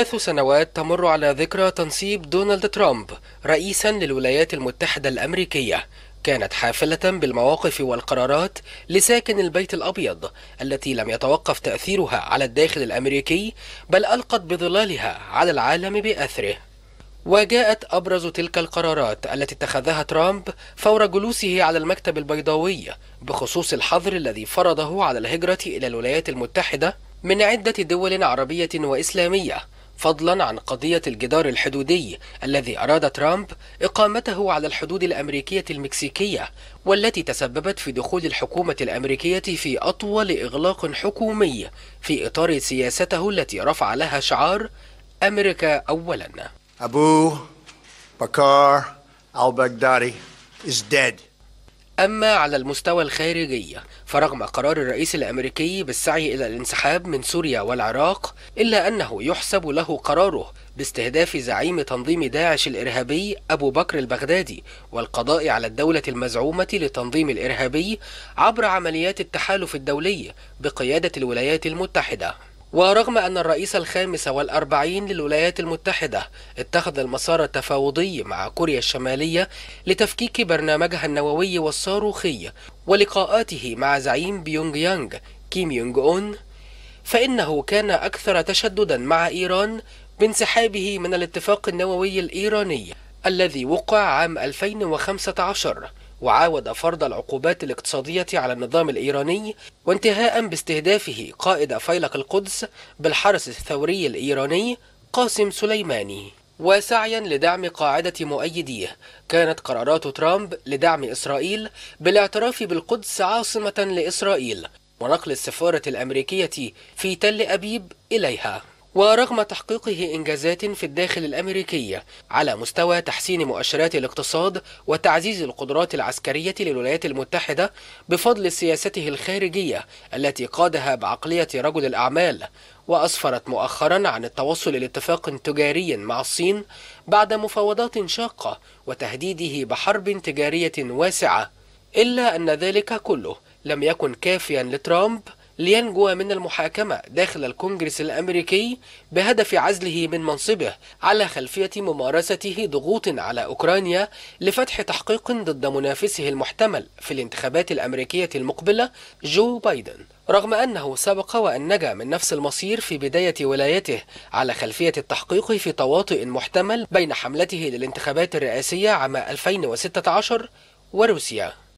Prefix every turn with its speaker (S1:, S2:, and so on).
S1: ثلاث سنوات تمر على ذكرى تنصيب دونالد ترامب رئيسا للولايات المتحدة الأمريكية كانت حافلة بالمواقف والقرارات لساكن البيت الأبيض التي لم يتوقف تأثيرها على الداخل الأمريكي بل ألقت بظلالها على العالم بأثره وجاءت أبرز تلك القرارات التي اتخذها ترامب فور جلوسه على المكتب البيضاوي بخصوص الحظر الذي فرضه على الهجرة إلى الولايات المتحدة من عدة دول عربية وإسلامية فضلا عن قضية الجدار الحدودي الذي أراد ترامب إقامته على الحدود الأمريكية المكسيكية والتي تسببت في دخول الحكومة الأمريكية في أطول إغلاق حكومي في إطار سياسته التي رفع لها شعار أمريكا أولا أبو بكار البغدادي is dead. أما على المستوى الخارجي فرغم قرار الرئيس الأمريكي بالسعي إلى الانسحاب من سوريا والعراق إلا أنه يحسب له قراره باستهداف زعيم تنظيم داعش الإرهابي أبو بكر البغدادي والقضاء على الدولة المزعومة لتنظيم الإرهابي عبر عمليات التحالف الدولي بقيادة الولايات المتحدة ورغم أن الرئيس الخامس والأربعين للولايات المتحدة اتخذ المسار التفاوضي مع كوريا الشمالية لتفكيك برنامجها النووي والصاروخي ولقاءاته مع زعيم بيونغ يانغ كيم يونغ أون فإنه كان أكثر تشددا مع إيران بانسحابه من الاتفاق النووي الإيراني الذي وقع عام 2015 وعاود فرض العقوبات الاقتصادية على النظام الإيراني وانتهاء باستهدافه قائد فيلق القدس بالحرس الثوري الإيراني قاسم سليماني وسعيا لدعم قاعدة مؤيديه كانت قرارات ترامب لدعم إسرائيل بالاعتراف بالقدس عاصمة لإسرائيل ونقل السفارة الأمريكية في تل أبيب إليها ورغم تحقيقه إنجازات في الداخل الأمريكي على مستوى تحسين مؤشرات الاقتصاد وتعزيز القدرات العسكرية للولايات المتحدة بفضل سياسته الخارجية التي قادها بعقلية رجل الأعمال وأسفرت مؤخرا عن التوصل لاتفاق تجاري مع الصين بعد مفاوضات شاقة وتهديده بحرب تجارية واسعة إلا أن ذلك كله لم يكن كافيا لترامب لينجو من المحاكمة داخل الكونجرس الأمريكي بهدف عزله من منصبه على خلفية ممارسته ضغوط على أوكرانيا لفتح تحقيق ضد منافسه المحتمل في الانتخابات الأمريكية المقبلة جو بايدن رغم أنه سبق وأن نجا من نفس المصير في بداية ولايته على خلفية التحقيق في تواطئ محتمل بين حملته للانتخابات الرئاسية عام 2016 وروسيا